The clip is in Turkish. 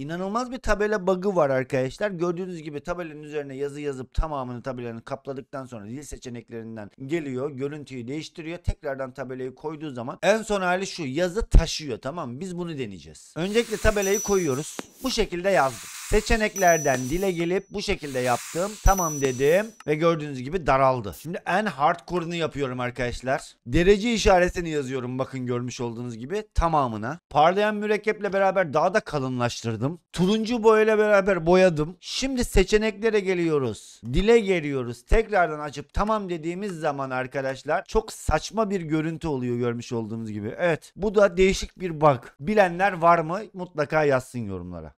İnanılmaz bir tabela bug'ı var arkadaşlar. Gördüğünüz gibi tabelanın üzerine yazı yazıp tamamını tabelanın kapladıktan sonra dil seçeneklerinden geliyor. Görüntüyü değiştiriyor. Tekrardan tabelayı koyduğu zaman en son hali şu yazı taşıyor tamam Biz bunu deneyeceğiz. Öncelikle tabelayı koyuyoruz. Bu şekilde yazdık. Seçeneklerden dile gelip bu şekilde yaptım. Tamam dedim ve gördüğünüz gibi daraldı. Şimdi en hardcore'ını yapıyorum arkadaşlar. Derece işaretini yazıyorum bakın görmüş olduğunuz gibi tamamına. Parlayan mürekkeple beraber daha da kalınlaştırdım. Turuncu boyayla beraber boyadım. Şimdi seçeneklere geliyoruz. Dile geliyoruz. Tekrardan açıp tamam dediğimiz zaman arkadaşlar çok saçma bir görüntü oluyor görmüş olduğunuz gibi. Evet bu da değişik bir bug. Bilenler var mı? Mutlaka yazsın yorumlara.